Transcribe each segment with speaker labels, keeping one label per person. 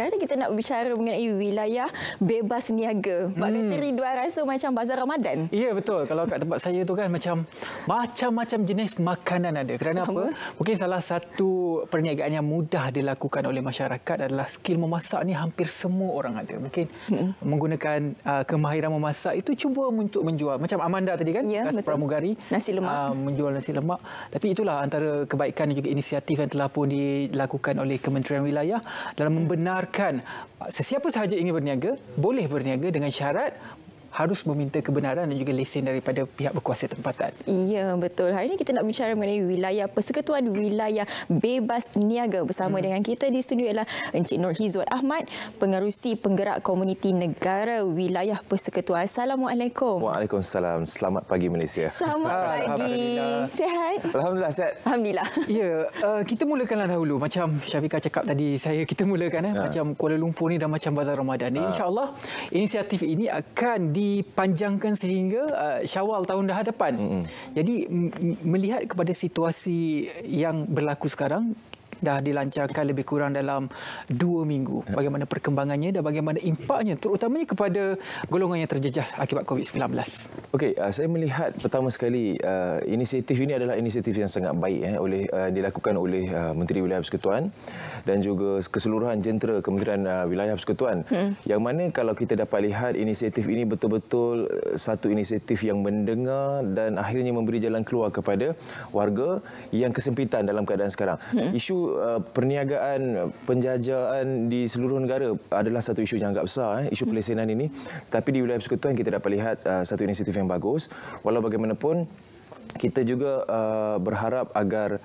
Speaker 1: sekarang kita nak berbicara mengenai wilayah bebas niaga. Bak hmm. kata Ridwan rasa macam bazar Ramadan.
Speaker 2: Ya betul. Kalau kat tempat saya tu kan macam macam-macam jenis makanan ada. Kerana Sama. apa? Mungkin salah satu perniagaan yang mudah dilakukan oleh masyarakat adalah skill memasak ni hampir semua orang ada. Mungkin hmm. menggunakan uh, kemahiran memasak itu cuba untuk menjual. Macam Amanda tadi kan, ya, kas betul. pramugari. Nasi lemak. Uh, menjual nasi lemak. Tapi itulah antara kebaikan dan juga inisiatif yang telah pun dilakukan oleh Kementerian Wilayah dalam hmm. membenarkan akan sesiapa sahaja ingin berniaga boleh berniaga dengan syarat harus meminta kebenaran dan juga lesen daripada pihak berkuasa tempatan.
Speaker 1: Ya, betul. Hari ini kita nak bicara mengenai wilayah Persekutuan Wilayah Bebas Niaga. Bersama hmm. dengan kita di studio ialah Encik Nur Hizwat Ahmad, pengarusi penggerak komuniti negara wilayah Persekutuan. Assalamualaikum.
Speaker 2: Waalaikumsalam. Selamat pagi Malaysia.
Speaker 1: Selamat ah, pagi. Alhamdulillah. Sihat?
Speaker 2: Alhamdulillah, sihat. Alhamdulillah. Ya, eh, kita mulakanlah dahulu. Macam Syafiqah cakap tadi, saya kita mulakan. Eh. Ya. Macam Kuala Lumpur ni dan macam Bazar Ramadan. Ha. InsyaAllah, inisiatif ini akan di dipanjangkan sehingga uh, Syawal tahun dah hadapan. Mm -hmm. Jadi melihat kepada situasi yang berlaku sekarang dah dilancarkan lebih kurang dalam dua minggu. Ya. Bagaimana perkembangannya dan bagaimana impaknya terutamanya kepada golongan yang terjejas akibat COVID-19? Okey, uh, saya melihat pertama sekali uh, inisiatif ini adalah inisiatif yang sangat
Speaker 3: baik eh, oleh uh, dilakukan oleh uh, Menteri Wilayah Persekutuan dan juga keseluruhan jentera Kementerian uh, Wilayah Persekutuan. Hmm. Yang mana kalau kita dapat lihat inisiatif ini betul-betul uh, satu inisiatif yang mendengar dan akhirnya memberi jalan keluar kepada warga yang kesempitan dalam keadaan sekarang. Hmm. Isu uh, perniagaan penjajahan di seluruh negara adalah satu isu yang agak besar eh, isu pelesenan ini tapi di wilayah persekutuan kita dapat lihat uh, satu inisiatif yang bagus walau bagaimanapun kita juga uh, berharap agar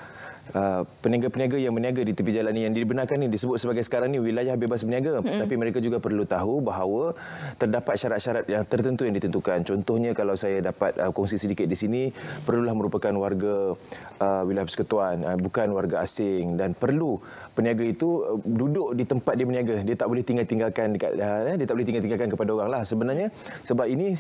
Speaker 3: Uh, peniaga-peniaga uh, yang berniaga di tepi jalan ini yang dibenarkan ini disebut sebagai sekarang ini wilayah bebas berniaga. Mm Tapi mereka juga perlu tahu bahawa terdapat syarat-syarat yang tertentu yang ditentukan. Contohnya kalau saya dapat uh, kongsi sedikit di sini, perlulah merupakan warga uh, wilayah persekutuan, uh, bukan warga asing dan perlu peniaga itu uh, duduk di tempat dia berniaga. Dia tak boleh tinggal-tinggalkan dekat uh, dia tak boleh tinggal-tinggalkan kepada oranglah. Sebenarnya sebab ini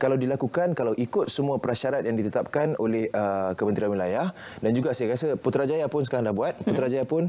Speaker 3: kalau dilakukan, kalau ikut semua prasyarat yang ditetapkan oleh uh, Kementerian Wilayah dan juga saya rasa Putrajaya pun sekarang dah buat, Putrajaya pun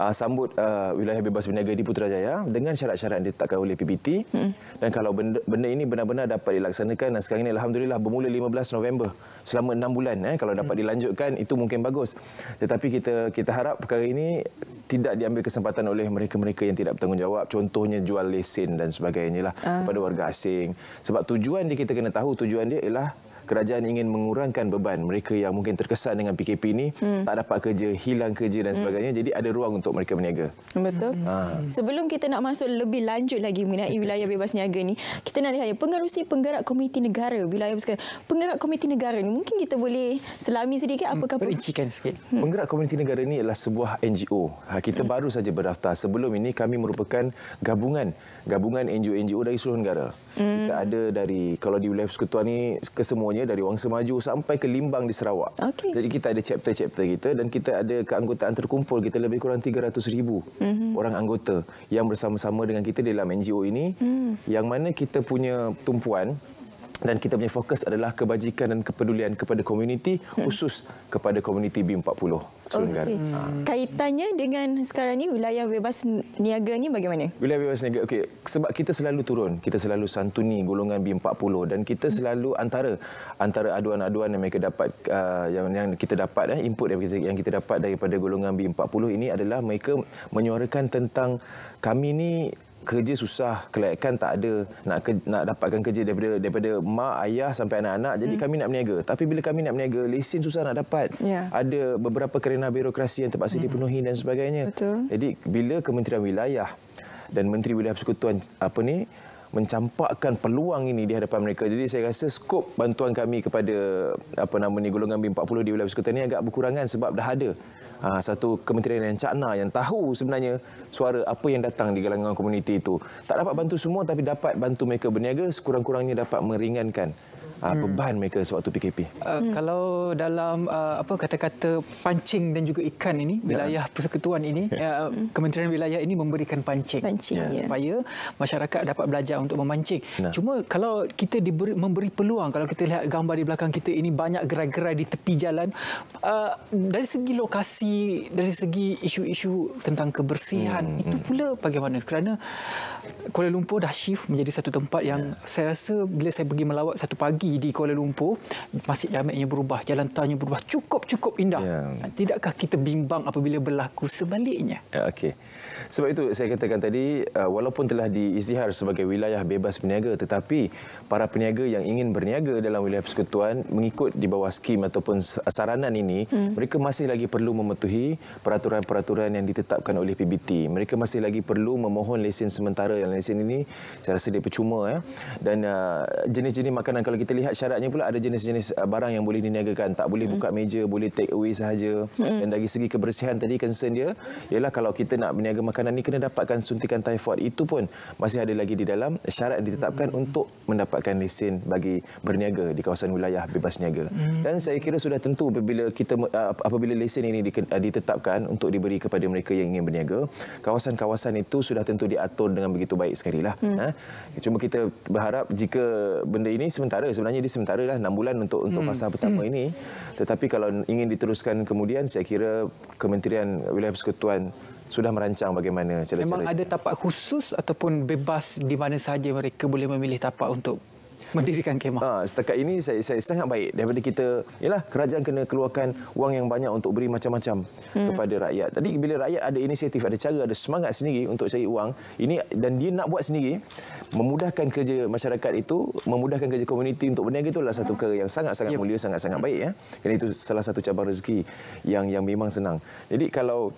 Speaker 3: uh, sambut uh, wilayah bebas berniaga di Putrajaya dengan syarat-syarat yang ditetapkan oleh PBT hmm. dan kalau benda, benda ini benar-benar dapat dilaksanakan dan sekarang ini Alhamdulillah bermula 15 November selama enam bulan eh kalau dapat hmm. dilanjutkan itu mungkin bagus tetapi kita kita harap perkara ini tidak diambil kesempatan oleh mereka-mereka yang tidak bertanggungjawab contohnya jual lesen dan sebagainya lah ah. kepada warga asing sebab tujuan dia kita kena tahu tujuan dia ialah kerajaan ingin mengurangkan beban mereka yang mungkin terkesan dengan PKP ini hmm. tak dapat kerja, hilang kerja dan hmm. sebagainya. Hmm. Jadi ada ruang untuk mereka berniaga.
Speaker 1: Betul. Ha. Sebelum kita nak masuk lebih lanjut lagi mengenai wilayah bebas niaga ni, kita nak lihat ya, pengerusi penggerak komiti negara wilayah bebas Penggerak komiti negara ni mungkin kita boleh selami sedikit hmm, apakah hmm. perincikan
Speaker 3: sikit. Hmm. Penggerak komiti negara ni adalah sebuah NGO. Ha, kita hmm. baru saja berdaftar. Sebelum ini kami merupakan gabungan gabungan NGO-NGO dari seluruh negara. Hmm. Kita ada dari kalau di wilayah persekutuan ini kesemuanya semuanya dari Wangsa Maju sampai ke Limbang di Sarawak. Okay. Jadi kita ada chapter-chapter kita dan kita ada keanggotaan terkumpul kita lebih kurang 300 ribu mm -hmm. orang anggota yang bersama-sama dengan kita dalam NGO ini mm. yang mana kita punya tumpuan dan kita punya fokus adalah kebajikan dan kepedulian kepada komuniti hmm. khusus kepada komuniti B40 Selangor. Okay.
Speaker 1: Hmm. Kaitannya dengan sekarang ni wilayah bebas niaga ni bagaimana?
Speaker 3: Wilayah bebas niaga okey sebab kita selalu turun, kita selalu santuni golongan B40 dan kita selalu antara antara aduan-aduan yang mereka dapat uh, yang yang kita dapat eh input yang kita, yang kita dapat daripada golongan B40 ini adalah mereka menyuarakan tentang kami ni kerja susah, kelayakan tak ada, nak ke, nak dapatkan kerja daripada daripada mak ayah sampai anak-anak. Jadi hmm. kami nak berniaga. Tapi bila kami nak berniaga, lesen susah nak dapat. Yeah. Ada beberapa kerana birokrasi yang terpaksa hmm. dipenuhi dan sebagainya. Betul. Jadi bila Kementerian Wilayah dan Menteri Wilayah Persekutuan apa ni mencampakkan peluang ini di hadapan mereka. Jadi saya rasa skop bantuan kami kepada apa nama ni golongan B40 di wilayah Sekutu ini agak berkurangan sebab dah ada ha, satu kementerian yang cakna yang tahu sebenarnya suara apa yang datang di kalangan komuniti itu. Tak dapat bantu semua tapi dapat bantu mereka berniaga sekurang-kurangnya dapat meringankan Ah, hmm. beban mereka sewaktu PKP?
Speaker 2: Uh, hmm. Kalau dalam uh, apa kata-kata pancing dan juga ikan ini, ya. wilayah ya. persekutuan ini, ya. uh, hmm. Kementerian Wilayah ini memberikan pancing, pancing ya. ya. supaya masyarakat dapat belajar untuk memancing. Nah. Cuma kalau kita diberi, memberi peluang, kalau kita lihat gambar di belakang kita ini banyak gerai-gerai di tepi jalan, uh, dari segi lokasi, dari segi isu-isu tentang kebersihan, hmm. itu hmm. pula bagaimana? Kerana Kuala Lumpur dah shift menjadi satu tempat yang yeah. saya rasa bila saya pergi melawat satu pagi di Kuala Lumpur, Masjid Jamiknya berubah, jalan tanya berubah, cukup-cukup indah. Yeah. Tidakkah kita bimbang apabila berlaku sebaliknya?
Speaker 3: Yeah, Okey. Sebab itu saya katakan tadi, uh, walaupun telah diisytihar sebagai wilayah bebas peniaga, tetapi para peniaga yang ingin berniaga dalam wilayah persekutuan mengikut di bawah skim ataupun saranan ini, hmm. mereka masih lagi perlu mematuhi peraturan-peraturan yang ditetapkan oleh PBT. Mereka masih lagi perlu memohon lesen sementara yang lesen ini, saya rasa dia percuma. Ya. Dan uh, jenis-jenis uh, makanan, kalau kita lihat syaratnya pula, ada jenis-jenis uh, barang yang boleh diniagakan. Tak boleh hmm. buka meja, boleh take away sahaja. Hmm. Dan dari segi kebersihan tadi, concern dia, ialah kalau kita nak berniaga penjaga makanan ni kena dapatkan suntikan taifat itu pun masih ada lagi di dalam syarat ditetapkan hmm. untuk mendapatkan lesen bagi berniaga di kawasan wilayah bebas niaga. Hmm. Dan saya kira sudah tentu apabila kita apabila lesen ini ditetapkan untuk diberi kepada mereka yang ingin berniaga, kawasan-kawasan itu sudah tentu diatur dengan begitu baik sekali Hmm. Ha? Cuma kita berharap jika benda ini sementara sebenarnya di sementara lah 6 bulan untuk untuk hmm. fasa pertama hmm. ini tetapi kalau ingin diteruskan kemudian saya kira Kementerian Wilayah Persekutuan sudah merancang bagaimana cara-cara Memang ada
Speaker 2: tapak khusus ataupun bebas di mana sahaja mereka boleh memilih tapak untuk mendirikan kemah.
Speaker 3: Ha, setakat ini saya, saya sangat baik daripada kita yalah kerajaan kena keluarkan wang yang banyak untuk beri macam-macam hmm. kepada rakyat. Tadi bila rakyat ada inisiatif, ada cara, ada semangat sendiri untuk cari wang, ini dan dia nak buat sendiri, memudahkan kerja masyarakat itu, memudahkan kerja komuniti untuk berniaga itu adalah satu perkara yang sangat-sangat yep. Ya. mulia, sangat-sangat baik ya. Kerana itu salah satu cabang rezeki yang yang memang senang. Jadi kalau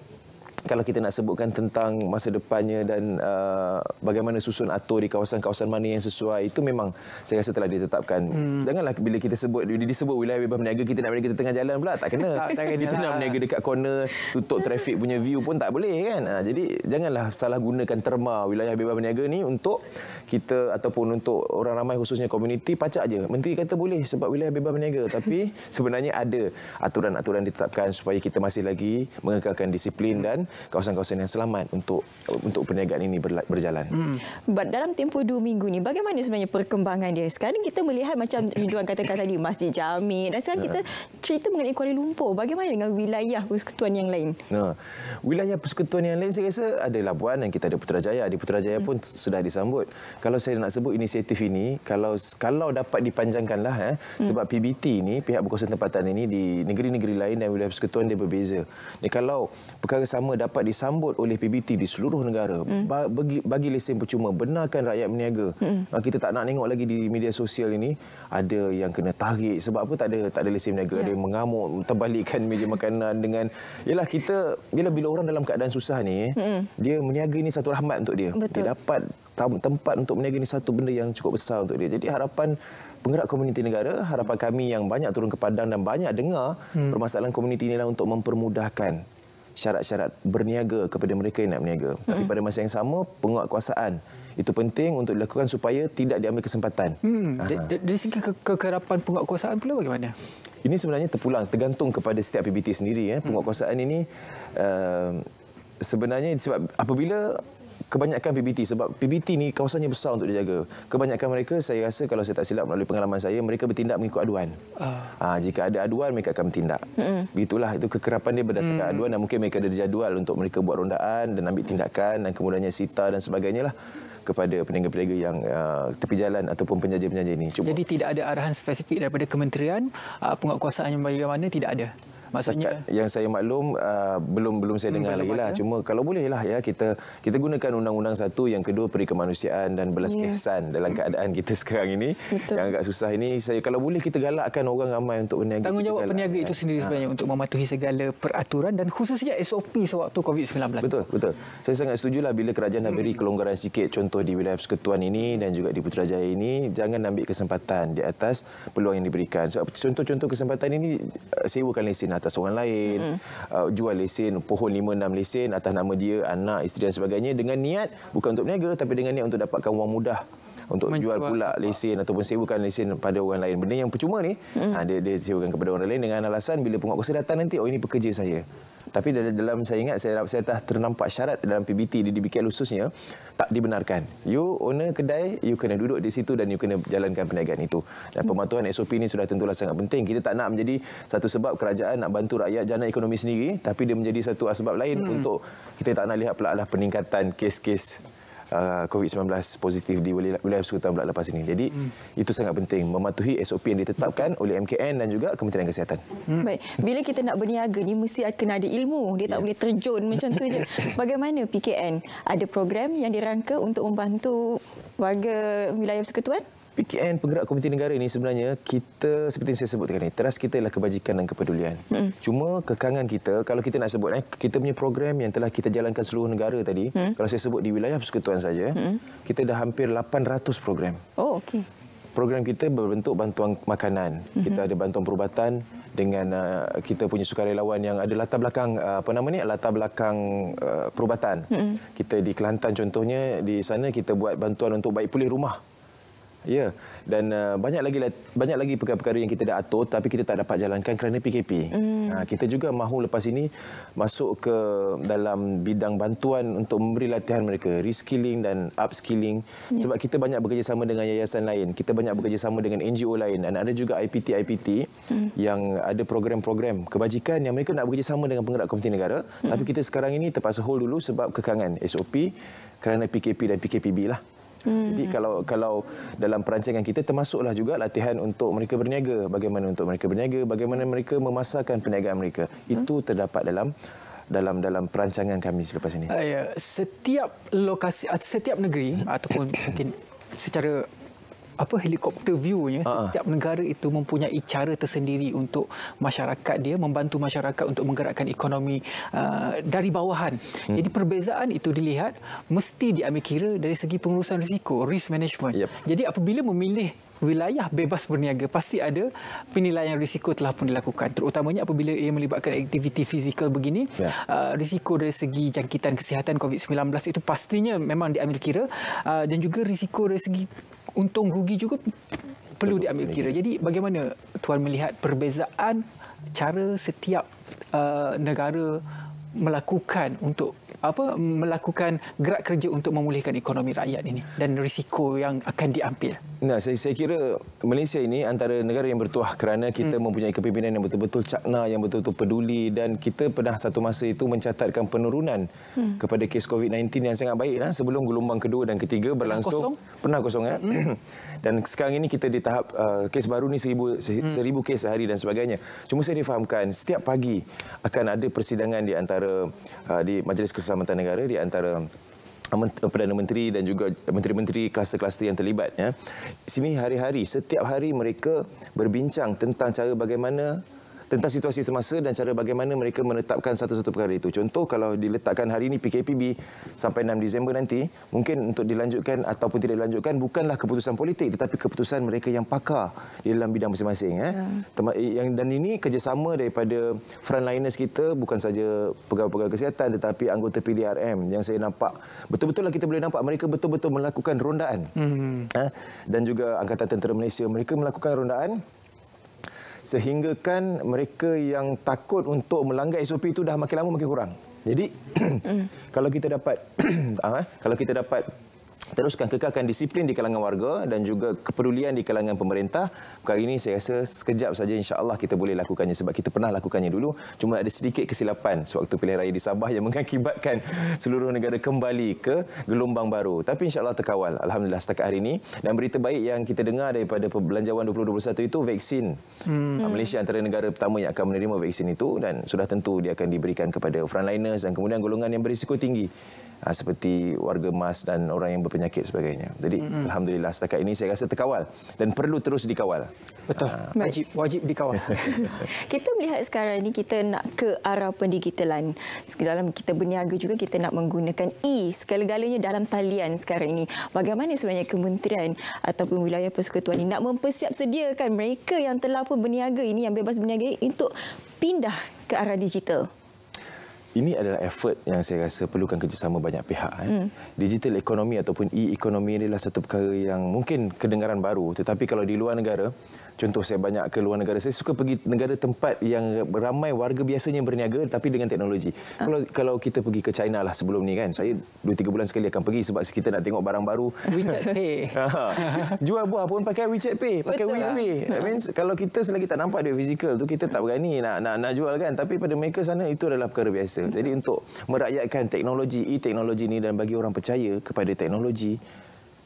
Speaker 3: kalau kita nak sebutkan tentang masa depannya dan uh, bagaimana susun atur di kawasan-kawasan mana yang sesuai itu memang saya rasa telah ditetapkan. Hmm. Janganlah bila kita sebut disebut wilayah bebas berniaga kita nak berniaga di tengah jalan pula tak kena. tak kena kita nak lah. berniaga dekat corner tutup trafik punya view pun tak boleh kan. Ha, jadi janganlah salah gunakan terma wilayah bebas berniaga ni untuk kita ataupun untuk orang ramai khususnya komuniti pacak aja. Menteri kata boleh sebab wilayah bebas berniaga tapi sebenarnya ada aturan-aturan ditetapkan supaya kita masih lagi mengekalkan disiplin dan kawasan-kawasan yang selamat untuk untuk perniagaan ini
Speaker 2: berjalan. Hmm.
Speaker 1: Dalam tempoh dua minggu ini, bagaimana sebenarnya perkembangan dia? Sekarang kita melihat macam Ridwan katakan tadi, Masjid Jami. Dan sekarang kita ha. cerita mengenai Kuala Lumpur. Bagaimana dengan wilayah persekutuan yang lain?
Speaker 3: Nah, ha. wilayah persekutuan yang lain saya rasa ada Labuan dan kita ada Putrajaya. Di Putrajaya pun hmm. sudah disambut. Kalau saya nak sebut inisiatif ini, kalau kalau dapat dipanjangkanlah eh, hmm. sebab PBT ini, pihak berkuasa tempatan ini di negeri-negeri lain dan wilayah persekutuan dia berbeza. Jadi kalau perkara sama dapat disambut oleh PBT di seluruh negara. Hmm. bagi, bagi lesen percuma, benarkan rakyat meniaga. Hmm. Ah, kita tak nak tengok lagi di media sosial ini, ada yang kena tarik. Sebab apa tak ada tak ada lesen berniaga? Ya. Ada yang mengamuk, terbalikkan meja makanan dengan... Yalah, kita bila bila orang dalam keadaan susah ni, eh, hmm. dia meniaga ini satu rahmat untuk dia. Betul. Dia dapat tempat untuk meniaga ini satu benda yang cukup besar untuk dia. Jadi harapan penggerak komuniti negara, harapan kami yang banyak turun ke Padang dan banyak dengar hmm. permasalahan komuniti inilah untuk mempermudahkan syarat-syarat berniaga kepada mereka yang nak berniaga. Mm -hmm. Tapi pada masa yang sama, penguatkuasaan itu penting untuk dilakukan supaya tidak diambil kesempatan. Hmm. Dari segi ke
Speaker 2: kekerapan penguatkuasaan pula bagaimana?
Speaker 3: Ini sebenarnya terpulang, tergantung kepada setiap PBT sendiri. Ya. Eh. Penguatkuasaan hmm. ini uh, sebenarnya sebab apabila kebanyakan PBT sebab PBT ni kawasannya besar untuk dijaga. Kebanyakan mereka saya rasa kalau saya tak silap melalui pengalaman saya mereka bertindak mengikut aduan. Ah. Ha, jika ada aduan mereka akan bertindak. Hmm. Itulah itu kekerapan dia berdasarkan hmm. aduan dan mungkin mereka ada jadual untuk mereka buat rondaan dan ambil tindakan dan kemudiannya sita dan sebagainya lah kepada peniaga-peniaga yang uh, tepi jalan ataupun penjaja-penjaja ini. Cuba. Jadi tidak ada
Speaker 2: arahan spesifik daripada kementerian uh, penguatkuasaan yang bagaimana tidak ada. Maksudnya
Speaker 3: Setakat yang saya maklum uh, belum belum saya hmm, dengar lagi lah. Cuma kalau bolehlah ya kita kita gunakan undang-undang satu yang kedua peri kemanusiaan dan belas yeah. ihsan dalam hmm. keadaan kita sekarang ini Betul. yang agak susah ini. Saya kalau boleh kita galakkan orang ramai untuk berniaga. Tanggungjawab peniaga itu ha. sendiri sebenarnya ha. untuk mematuhi segala peraturan dan khususnya SOP sewaktu COVID-19. Betul, betul. Saya sangat setuju lah bila kerajaan dah hmm. beri kelonggaran sikit contoh di wilayah persekutuan ini dan juga di Putrajaya ini, jangan ambil kesempatan di atas peluang yang diberikan. Sebab contoh-contoh kesempatan ini uh, sewakan lesen atas orang lain mm. uh, jual lesen pohon 5-6 lesen atas nama dia anak isteri dan sebagainya dengan niat bukan untuk berniaga tapi dengan niat untuk dapatkan wang mudah untuk menjual pula lesen ataupun sewakan lesen pada orang lain benda yang percuma ni mm. dia, dia sewakan kepada orang lain dengan alasan bila penguatkuasa datang nanti oh ini pekerja saya tapi dalam, dalam saya ingat saya saya telah ternampak syarat dalam PBT di DBKL khususnya tak dibenarkan. You owner kedai, you kena duduk di situ dan you kena jalankan perniagaan itu. Dan pematuhan SOP ini sudah tentulah sangat penting. Kita tak nak menjadi satu sebab kerajaan nak bantu rakyat jana ekonomi sendiri tapi dia menjadi satu sebab lain hmm. untuk kita tak nak lihat pula lah peningkatan kes-kes Uh, COVID-19 positif di wilayah persekutuan bulan lepas ini. Jadi hmm. itu sangat penting mematuhi SOP yang ditetapkan oleh MKN dan juga Kementerian Kesihatan.
Speaker 1: Hmm. Baik, bila kita nak berniaga ni mesti kena ada ilmu. Dia tak yeah. boleh terjun macam tu je. Bagaimana PKN ada program yang dirangka untuk membantu warga wilayah persekutuan?
Speaker 3: PKN Penggerak Komiti Negara ini sebenarnya kita seperti yang saya sebutkan ini teras kita ialah kebajikan dan kepedulian. Hmm. Cuma kekangan kita kalau kita nak sebut eh, kita punya program yang telah kita jalankan seluruh negara tadi hmm. kalau saya sebut di wilayah persekutuan saja hmm. kita dah hampir 800 program. Oh okey. Program kita berbentuk bantuan makanan. Hmm. Kita ada bantuan perubatan dengan uh, kita punya sukarelawan yang ada latar belakang uh, apa nama ni latar belakang uh, perubatan. Hmm. Kita di Kelantan contohnya di sana kita buat bantuan untuk baik pulih rumah. Ya, dan uh, banyak lagi banyak lagi perkara-perkara yang kita dah atur tapi kita tak dapat jalankan kerana PKP. Mm. Uh, ha, kita juga mahu lepas ini masuk ke dalam bidang bantuan untuk memberi latihan mereka, reskilling dan upskilling. Yeah. Sebab kita banyak bekerjasama dengan yayasan lain, kita banyak bekerjasama dengan NGO lain dan ada juga IPT-IPT mm. yang ada program-program kebajikan yang mereka nak bekerjasama dengan penggerak komuniti negara. Mm. Tapi kita sekarang ini terpaksa hold dulu sebab kekangan SOP kerana PKP dan PKPB lah. Hmm. Jadi kalau kalau dalam perancangan kita termasuklah juga latihan untuk mereka berniaga, bagaimana untuk mereka berniaga, bagaimana mereka memasarkan perniagaan mereka. Hmm. Itu terdapat dalam dalam dalam perancangan kami selepas ini.
Speaker 2: Uh, ya, setiap lokasi setiap negeri ataupun mungkin secara apa helikopter view-nya ha, ha. setiap negara itu mempunyai cara tersendiri untuk masyarakat dia membantu masyarakat untuk menggerakkan ekonomi uh, dari bawahan. Hmm. Jadi perbezaan itu dilihat mesti diambil kira dari segi pengurusan risiko, risk management. Yep. Jadi apabila memilih wilayah bebas berniaga pasti ada penilaian risiko telah pun dilakukan terutamanya apabila ia melibatkan aktiviti fizikal begini yeah. Uh, risiko dari segi jangkitan kesihatan COVID-19 itu pastinya memang diambil kira uh, dan juga risiko dari segi untung rugi juga perlu diambil kira. Jadi bagaimana tuan melihat perbezaan cara setiap uh, negara melakukan untuk apa melakukan gerak kerja untuk memulihkan ekonomi rakyat ini dan risiko yang akan diambil.
Speaker 3: Nah, saya, saya kira Malaysia ini antara negara yang bertuah kerana kita hmm. mempunyai kepimpinan yang betul-betul cakna, yang betul-betul peduli dan kita pernah satu masa itu mencatatkan penurunan hmm. kepada kes COVID-19 yang sangat baiklah sebelum gelombang kedua dan ketiga berlangsung. Kosong. Pernah kosong ya? Hmm. dan sekarang ini kita di tahap uh, kes baru ni seribu, hmm. seribu kes sehari dan sebagainya. Cuma saya difahamkan setiap pagi akan ada persidangan di antara uh, di Majlis Keselamatan Negara di antara uh, uh, Perdana Menteri dan juga Menteri-Menteri kluster-kluster yang terlibat. Ya. Sini hari-hari, setiap hari mereka berbincang tentang cara bagaimana tentang situasi semasa dan cara bagaimana mereka menetapkan satu-satu perkara itu. Contoh kalau diletakkan hari ini PKPB sampai 6 Disember nanti, mungkin untuk dilanjutkan ataupun tidak dilanjutkan bukanlah keputusan politik tetapi keputusan mereka yang pakar di dalam bidang masing-masing. Eh. Ya. Eh, dan ini kerjasama daripada frontliners kita bukan saja pegawai-pegawai kesihatan tetapi anggota PDRM yang saya nampak betul-betullah kita boleh nampak mereka betul-betul melakukan rondaan. Hmm. Eh, dan juga Angkatan Tentera Malaysia mereka melakukan rondaan sehinggakan mereka yang takut untuk melanggar SOP itu dah makin lama makin kurang. Jadi kalau kita dapat ah, kalau kita dapat teruskan kekalkan disiplin di kalangan warga dan juga kepedulian di kalangan pemerintah. Kali ini saya rasa sekejap saja insya-Allah kita boleh lakukannya sebab kita pernah lakukannya dulu. Cuma ada sedikit kesilapan sewaktu pilihan raya di Sabah yang mengakibatkan seluruh negara kembali ke gelombang baru. Tapi insya-Allah terkawal alhamdulillah setakat hari ini dan berita baik yang kita dengar daripada perbelanjawan 2021 itu vaksin. Hmm. Ah, Malaysia antara negara pertama yang akan menerima vaksin itu dan sudah tentu dia akan diberikan kepada frontliners dan kemudian golongan yang berisiko tinggi ah, seperti warga emas dan orang yang berpe- penyakit sebagainya. Jadi mm -hmm. alhamdulillah setakat ini saya rasa terkawal dan perlu terus dikawal.
Speaker 2: Betul. Aa, ah. wajib wajib dikawal.
Speaker 1: kita melihat sekarang ini kita nak ke arah pendigitalan. Dalam kita berniaga juga kita nak menggunakan e segala-galanya dalam talian sekarang ini. Bagaimana sebenarnya kementerian ataupun wilayah persekutuan ini nak mempersiap sediakan mereka yang telah pun berniaga ini yang bebas berniaga ini, untuk pindah ke arah digital.
Speaker 3: Ini adalah effort yang saya rasa perlukan kerjasama banyak pihak. Eh. Hmm. Digital ekonomi ataupun e-ekonomi adalah satu perkara yang mungkin kedengaran baru. Tetapi kalau di luar negara, Contoh saya banyak ke luar negara. Saya suka pergi negara tempat yang ramai warga biasanya berniaga tapi dengan teknologi. Uh. Kalau kalau kita pergi ke China lah sebelum ni kan. Saya 2 3 bulan sekali akan pergi sebab kita nak tengok barang baru. WeChat Pay. Ha. Jual buah pun pakai WeChat Pay, pakai WePay. That means kalau kita selagi tak nampak dia fizikal tu kita tak berani nak nak nak jual kan. Tapi pada mereka sana itu adalah perkara biasa. Jadi untuk merakyatkan teknologi, e-teknologi ni dan bagi orang percaya kepada teknologi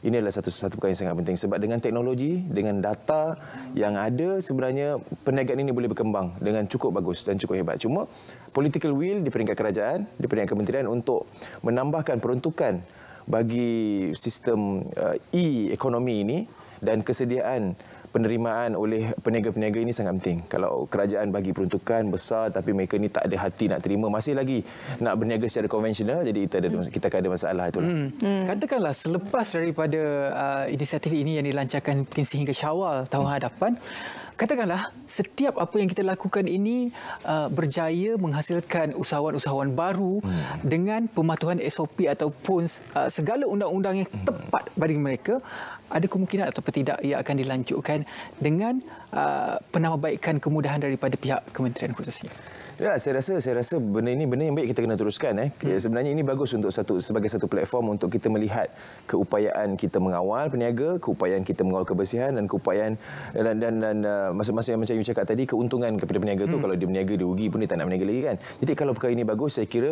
Speaker 3: ini adalah satu satu perkara yang sangat penting sebab dengan teknologi dengan data yang ada sebenarnya perniagaan ini boleh berkembang dengan cukup bagus dan cukup hebat cuma political will di peringkat kerajaan di peringkat kementerian untuk menambahkan peruntukan bagi sistem eh, e-ekonomi ini dan kesediaan penerimaan oleh peniaga-peniaga ini sangat penting. Kalau kerajaan bagi peruntukan besar tapi mereka ni tak ada hati nak terima, masih lagi nak berniaga secara konvensional, jadi kita ada hmm. kita akan ada masalah itu
Speaker 2: Hmm. Hmm. Katakanlah selepas daripada uh, inisiatif ini yang dilancarkan mungkin sehingga Syawal tahun hmm. hadapan katakanlah setiap apa yang kita lakukan ini uh, berjaya menghasilkan usahawan-usahawan baru hmm. dengan pematuhan SOP ataupun uh, segala undang-undang yang hmm. tepat bagi mereka ada kemungkinan atau tidak ia akan dilanjutkan dengan uh, penambahbaikan kemudahan daripada pihak kementerian khususnya.
Speaker 3: Ya, saya rasa saya rasa benda ini benda yang baik kita kena teruskan eh. Hmm. Sebenarnya ini bagus untuk satu sebagai satu platform untuk kita melihat keupayaan kita mengawal peniaga, keupayaan kita mengawal kebersihan dan keupayaan dan dan dan uh, masa-masa yang macam you cakap tadi keuntungan kepada peniaga hmm. tu kalau dia berniaga dia rugi pun dia tak nak berniaga lagi kan. Jadi kalau perkara ini bagus saya kira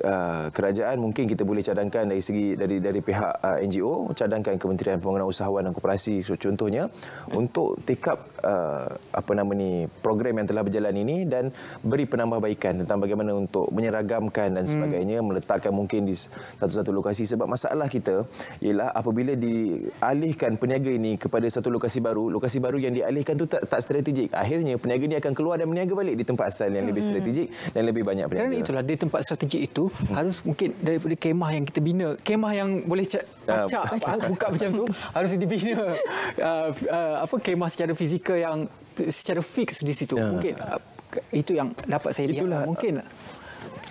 Speaker 3: uh, kerajaan mungkin kita boleh cadangkan dari segi dari dari pihak uh, NGO, cadangkan Kementerian Pembangunan Usahawan dan Koperasi contohnya hmm. untuk take up uh, apa nama ni program yang telah berjalan ini dan beri penambahbaikan tentang bagaimana untuk menyeragamkan dan hmm. sebagainya hmm. meletakkan mungkin di satu-satu lokasi sebab masalah kita ialah apabila dialihkan peniaga ini kepada satu lokasi baru lokasi baru yang dialihkan tu tak, tak strategik akhirnya peniaga ini akan keluar dan meniaga balik di tempat asal yang lebih hmm. strategik dan lebih banyak peniaga kerana itulah
Speaker 2: di tempat strategik itu hmm. harus mungkin daripada kemah yang kita bina kemah yang boleh cak, pacak, ah. buka macam tu harus dibina uh, ah, uh, ah, apa kemah secara fizikal yang secara fix di situ ya. mungkin itu yang dapat saya lihat. Itulah. Mungkin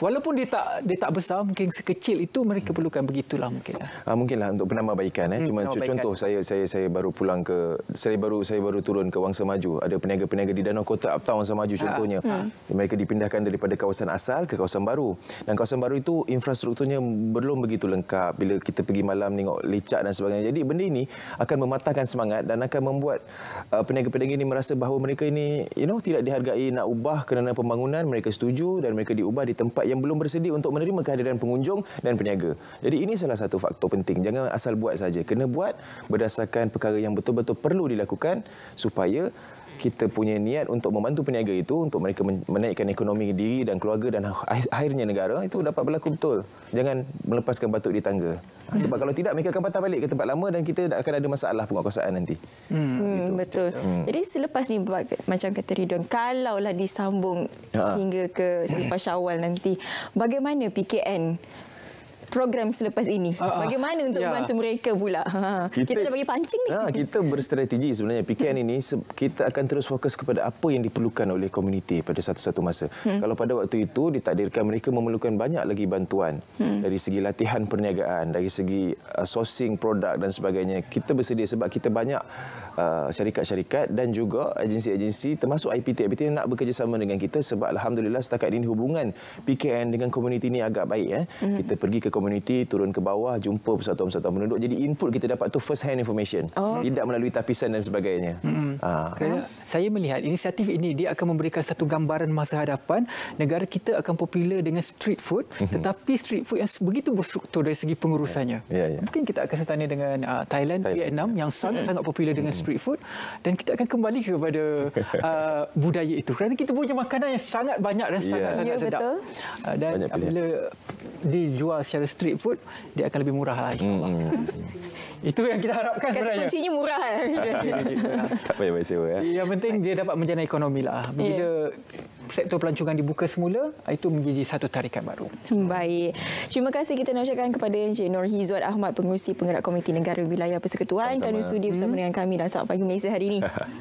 Speaker 2: Walaupun dia tak dia tak besar, mungkin sekecil itu mereka perlukan begitulah mungkin. Ya. Ah mungkinlah untuk penambahbaikan eh. Hmm, Cuma penambah contoh
Speaker 3: baikan. saya saya saya baru pulang ke saya baru saya baru turun ke Wangsa Maju. Ada peniaga-peniaga di Danau Kota Uptown Wangsa Maju ah, contohnya. Ha. Mereka dipindahkan daripada kawasan asal ke kawasan baru. Dan kawasan baru itu infrastrukturnya belum begitu lengkap bila kita pergi malam tengok lecak dan sebagainya. Jadi benda ini akan mematahkan semangat dan akan membuat ah, peniaga-peniaga ini merasa bahawa mereka ini you know tidak dihargai nak ubah kerana pembangunan mereka setuju dan mereka diubah di tempat tempat yang belum bersedia untuk menerima kehadiran pengunjung dan peniaga. Jadi ini salah satu faktor penting. Jangan asal buat saja. Kena buat berdasarkan perkara yang betul-betul perlu dilakukan supaya kita punya niat untuk membantu peniaga itu untuk mereka menaikkan ekonomi diri dan keluarga dan akhirnya negara itu dapat berlaku betul. Jangan melepaskan batu di tangga. Ha, sebab kalau tidak mereka akan patah balik ke tempat lama dan kita akan ada masalah penguasaan nanti.
Speaker 1: Hmm, hmm betul. Hmm. Jadi selepas ni macam kata Ridwan, kalaulah disambung ha. hingga ke selepas syawal nanti, bagaimana PKN program selepas ini? Uh, Bagaimana untuk yeah. Ya. mereka pula? Ha, ha. kita, kita dah bagi pancing ni. Ha,
Speaker 3: kita berstrategi sebenarnya. PKN ini kita akan terus fokus kepada apa yang diperlukan oleh komuniti pada satu-satu masa. Hmm. Kalau pada waktu itu ditakdirkan mereka memerlukan banyak lagi bantuan hmm. dari segi latihan perniagaan, dari segi uh, sourcing produk dan sebagainya. Kita bersedia sebab kita banyak uh, syarikat-syarikat uh, dan juga agensi-agensi termasuk IPT-IPT nak bekerjasama dengan kita sebab Alhamdulillah setakat ini hubungan PKN dengan komuniti ini agak baik. Eh. Hmm. Kita pergi ke komuniti komuniti turun ke bawah jumpa persatuan-persatuan penduduk jadi input kita dapat tu first hand information oh. tidak melalui tapisan dan sebagainya hmm. ha. Ah.
Speaker 2: saya melihat inisiatif ini dia akan memberikan satu gambaran masa hadapan negara kita akan popular dengan street food mhm. tetapi street food yang begitu berstruktur dari segi pengurusannya ya, ya, ya. mungkin kita akan setanding dengan uh, Thailand, Thailand Vietnam ya. yang sangat-sangat popular dengan street food dan kita akan kembali kepada uh, budaya itu kerana kita punya makanan yang sangat banyak dan ya. sangat-sangat ya. sangat sedap betul. dan bila dijual secara street food dia akan lebih murah lah hmm, hmm, hmm. Itu yang kita harapkan Kata sebenarnya. Kuncinya
Speaker 1: murah. Kan?
Speaker 2: tak payah bayar sewa. Ya? Yang penting dia dapat menjana ekonomi. Lah. Bila yeah. sektor pelancongan dibuka semula, itu menjadi satu tarikan baru.
Speaker 1: Hmm, baik. Terima kasih kita nak ucapkan kepada Encik Nur Hizwat Ahmad, pengurusi penggerak Komiti Negara Wilayah Persekutuan. Kami sudi bersama hmm. dengan kami dan sahabat pagi Malaysia hari ini.